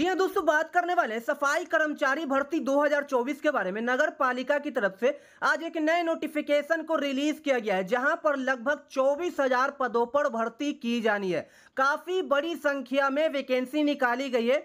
जी हाँ दोस्तों बात करने वाले सफाई कर्मचारी भर्ती 2024 के बारे में नगर पालिका की तरफ से आज एक नए नोटिफिकेशन को रिलीज किया गया है जहां पर लगभग चौबीस हजार पदों पर भर्ती की जानी है काफी बड़ी संख्या में वैकेंसी निकाली गई है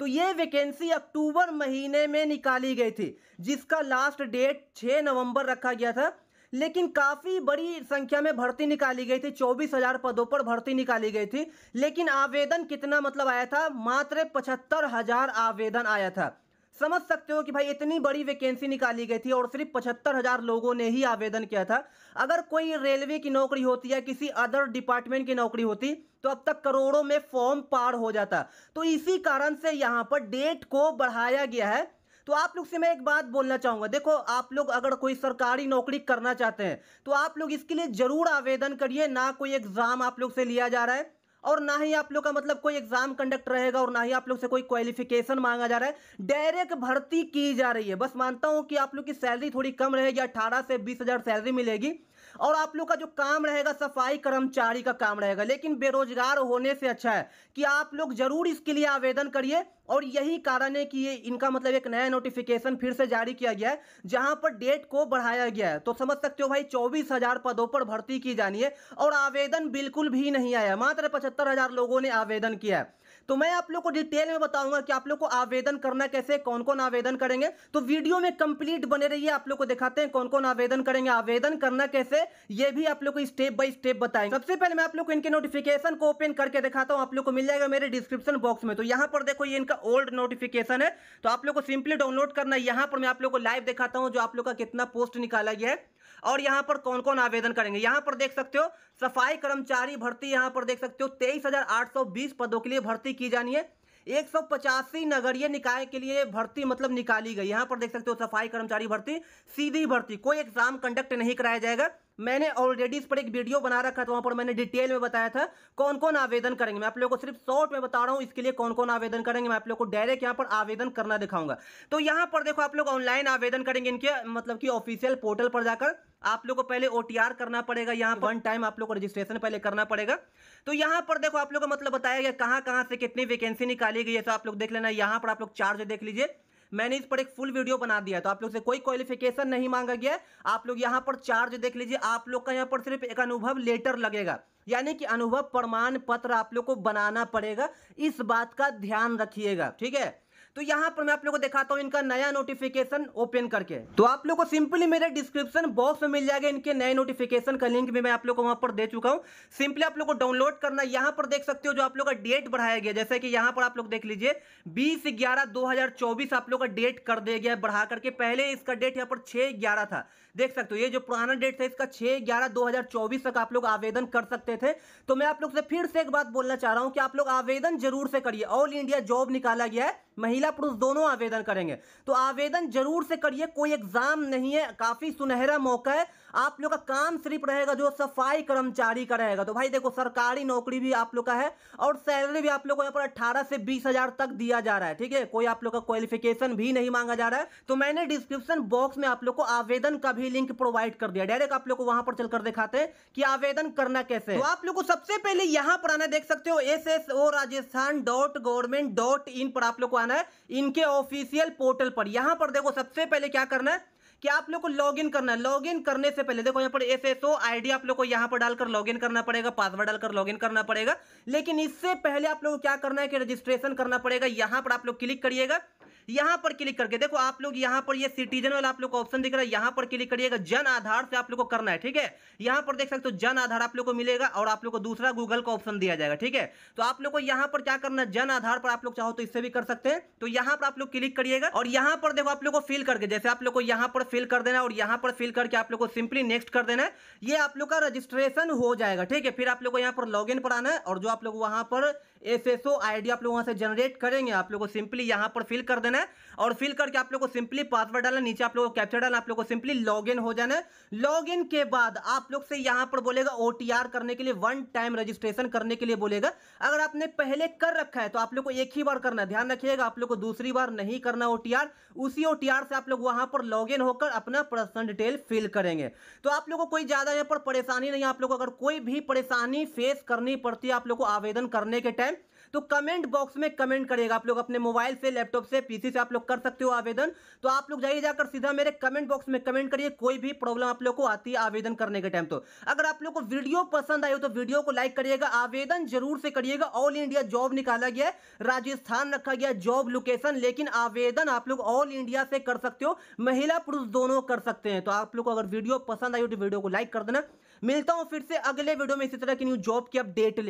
तो ये वैकेंसी अक्टूबर महीने में निकाली गई थी जिसका लास्ट डेट 6 नवंबर रखा गया था लेकिन काफ़ी बड़ी संख्या में भर्ती निकाली गई थी चौबीस हज़ार पदों पर भर्ती निकाली गई थी लेकिन आवेदन कितना मतलब आया था मात्र पचहत्तर हज़ार आवेदन आया था समझ सकते हो कि भाई इतनी बड़ी वैकेंसी निकाली गई थी और सिर्फ पचहत्तर हज़ार लोगों ने ही आवेदन किया था अगर कोई रेलवे की नौकरी होती या किसी अदर डिपार्टमेंट की नौकरी होती तो अब तक करोड़ों में फॉर्म पार हो जाता तो इसी कारण से यहाँ पर डेट को बढ़ाया गया है तो आप लोग से मैं एक बात बोलना चाहूँगा देखो आप लोग अगर कोई सरकारी नौकरी करना चाहते हैं तो आप लोग इसके लिए ज़रूर आवेदन करिए ना कोई एग्ज़ाम आप लोग से लिया जा रहा है और ना ही आप लोग का मतलब कोई एग्जाम कंडक्ट रहेगा और ना ही आप लोग से कोई क्वालिफिकेशन मांगा जा रहा है डायरेक्ट भर्ती की जा रही है बस मानता हूं कि आप लोग की सैलरी थोड़ी कम रहेगी अट्ठारह से बीस हज़ार सैलरी मिलेगी और आप लोग का जो काम रहेगा सफाई कर्मचारी का काम रहेगा लेकिन बेरोजगार होने से अच्छा है कि आप लोग जरूर इसके लिए आवेदन करिए और यही कारण है कि ये इनका मतलब एक नया नोटिफिकेशन फिर से जारी किया गया है जहां पर डेट को बढ़ाया गया है तो समझ सकते हो भाई चौबीस हजार पदों पर भर्ती की जानी है और आवेदन बिल्कुल भी नहीं आया मात्र पचहत्तर हजार लोगों ने आवेदन किया है तो मैं आप लोग को डिटेल में बताऊंगा कि आप लोग को आवेदन करना कैसे कौन कौन आवेदन करेंगे तो वीडियो में कंप्लीट बने रहिए आप लोग को दिखाते हैं कौन कौन आवेदन करेंगे आवेदन करना कैसे ये भी आप लोग को स्टेप बाय स्टेप बताएंगे सबसे पहले मैं आप लोग को इनके नोटिफिकेशन को ओपन करके दिखाता हूँ आप लोग को मिल जाएगा मेरे डिस्क्रिप्शन बॉक्स में तो यहाँ पर देखो ये इनका ओल्ड नोटिफिकेशन है तो आप लोग को सिंपली डाउनलोड करना है यहाँ पर मैं आप लोग को लाइव दिखाता हूँ जो आप लोग का कितना पोस्ट निकाला गया है और यहाँ पर कौन कौन आवेदन करेंगे यहाँ पर देख सकते हो सफाई कर्मचारी भर्ती यहाँ पर देख सकते हो तेईस पदों के लिए भर्ती की जानी है एक सौ पचासी नगरीय निकाय के लिए भर्ती मतलब निकाली गई यहाँ पर देख सकते हो सफाई कर्मचारी भर्ती सीधी भर्ती कोई एग्जाम कंडक्ट नहीं कराया जाएगा मैंने ऑलरेडी इस पर एक वीडियो बना रखा था वहां पर मैंने डिटेल में बताया था कौन कौन आवेदन करेंगे मैं आप लोगों को सिर्फ शॉर्ट में बता रहा हूँ इसके लिए कौन कौन आवेदन करेंगे मैं आप लोग को डायरेक्ट यहाँ पर आवेदन करना दिखाऊंगा तो यहाँ पर देखो आप लोग ऑनलाइन आवेदन करेंगे इनके मतलब कि ऑफिशियल पोर्टल पर जाकर आप लोग को पहले ओ करना पड़ेगा यहाँ वन टाइम आप लोग को रजिस्ट्रेशन पहले करना पड़ेगा तो यहाँ पर देखो आप लोग को मतलब बताया गया कहाँ कहाँ से कितनी वैकेंसी निकाली गई है तो आप लोग देख लेना यहाँ पर आप लोग चार्ज देख लीजिए मैंने इस पर एक फुल वीडियो बना दिया तो आप लोग से कोई क्वालिफिकेशन नहीं मांगा गया आप लोग यहाँ पर चार्ज देख लीजिए आप लोग का यहाँ पर सिर्फ एक अनुभव लेटर लगेगा यानी कि अनुभव प्रमाण पत्र आप लोग को बनाना पड़ेगा इस बात का ध्यान रखिएगा ठीक है तो यहाँ पर मैं आप लोग को दिखाता हूँ इनका नया नोटिफिकेशन ओपन करके तो आप लोग को सिंपली मेरे डिस्क्रिप्शन बॉक्स में मिल जाएगा इनके नए नोटिफिकेशन का लिंक भी मैं आप लोग को वहाँ पर दे चुका हूँ सिंपली आप लोग को डाउनलोड करना यहाँ पर देख सकते हो जो आप लोग का डेट बढ़ाया गया जैसे कि यहाँ पर आप लोग देख लीजिए बीस ग्यारह दो आप लोग का डेट कर दिया गया बढ़ा करके पहले इसका डेट यहाँ पर छह ग्यारह था देख सकते हो ये जो पुराना डेट था इसका छह ग्यारह दो तक आप लोग आवेदन कर सकते थे तो मैं आप लोग से फिर से एक बात बोलना चाह रहा हूँ कि आप लोग आवेदन जरूर से करिए ऑल इंडिया जॉब निकाला गया है महिला पुरुष दोनों आवेदन करेंगे तो आवेदन जरूर से करिए कोई एग्जाम नहीं है काफ़ी सुनहरा मौका है आप लोग का काम सिर्फ रहेगा जो सफाई कर्मचारी का रहेगा तो भाई देखो सरकारी नौकरी भी आप लोग का है और सैलरी भी आप लोग को यहाँ पर अट्ठारह से बीस हजार तक दिया जा रहा है ठीक है कोई आप लोग का क्वालिफिकेशन भी नहीं मांगा जा रहा है तो मैंने डिस्क्रिप्शन बॉक्स में आप लोग को आवेदन का भी लिंक प्रोवाइड कर दिया डायरेक्ट आप लोग को वहां पर चलकर दिखाते हैं कि आवेदन करना कैसे तो आप लोग को सबसे पहले यहाँ पर आना देख सकते हो S S O Rajasthan dot government dot in पर आप लोग को आना है इनके ऑफिशियल पोर्टल पर यहाँ पर देखो सबसे पहले क्या करना है कि आप लोग को इन करना है इन करने से पहले देखो यहाँ पर एस एस ओ डी आप लोग को यहाँ पर डालकर इन करना पड़ेगा पासवर्ड डालकर इन करना पड़ेगा लेकिन इससे पहले आप लोग को क्या करना है कि रजिस्ट्रेशन करना पड़ेगा यहाँ पर आप लोग क्लिक करिएगा यहां पर क्लिक करके देखो आप लोग यहां पर ये सिटीजन वाला आप लोग को ऑप्शन दिख रहा है यहां पर क्लिक करिएगा जन आधार से आप लोग को करना है ठीक है यहां पर देख सकते हो जन आधार आप लोग को मिलेगा और आप लोग को दूसरा गूगल का ऑप्शन दिया जाएगा ठीक है तो आप लोग को यहां पर क्या करना है जन आधार पर आप लोग चाहो तो इससे भी कर सकते हैं तो यहां पर आप लोग क्लिक करिएगा और यहां पर देखो आप लोग को फिल करके जैसे आप लोग को यहां पर फिल कर देना और यहां पर फिल करके आप लोग को सिंपली नेक्स्ट कर देना ये आप लोग का रजिस्ट्रेशन हो जाएगा ठीक है फिर आप लोग को यहां पर लॉग पर आना है और जो आप लोग वहां पर एसएसओ आईडी आप लोग वहां से जनरेट करेंगे आप लोगों को सिंपली यहां पर फिल कर देना है और फिल करके आप लोग को सिंपली पासवर्ड डालना नीचे आप लोग को कैप्चर डालना आप लोगों को सिंपली लॉग इन हो जाना है लॉग इन के बाद आप लोग से यहाँ पर बोलेगा ओ करने के लिए वन टाइम रजिस्ट्रेशन करने के लिए बोलेगा अगर आपने पहले कर रखा है तो आप लोग को एक ही बार करना है ध्यान रखिएगा आप लोग को दूसरी बार नहीं करना ओ उसी ओ से आप लोग वहां पर लॉग इन होकर अपना पर्सनल डिटेल फिल करेंगे तो आप लोग को कोई ज़्यादा यहाँ पर परेशानी नहीं आप लोग अगर कोई भी परेशानी फेस करनी पड़ती है आप लोग को आवेदन करने के टाइम है तो कमेंट बॉक्स में कमेंट करिएगा आप लोग अपने मोबाइल से लैपटॉप से पीसी से आप लोग कर सकते हो आवेदन तो आप लोग जाइए जाकर सीधा मेरे कमेंट बॉक्स में कमेंट करिए कोई भी प्रॉब्लम आप लोग को आती है आवेदन करने के टाइम तो अगर आप लोग को वीडियो पसंद आई हो तो वीडियो को लाइक करिएगा आवेदन जरूर से करिएगा ऑल इंडिया जॉब निकाला गया राजस्थान रखा गया जॉब लोकेशन लेकिन आवेदन आप लोग ऑल इंडिया से कर सकते हो महिला पुरुष दोनों कर सकते हैं तो आप लोग को अगर वीडियो पसंद आई हो तो वीडियो को लाइक कर देना मिलता हूं फिर से अगले वीडियो में इसी तरह की न्यू जॉब की अपडेट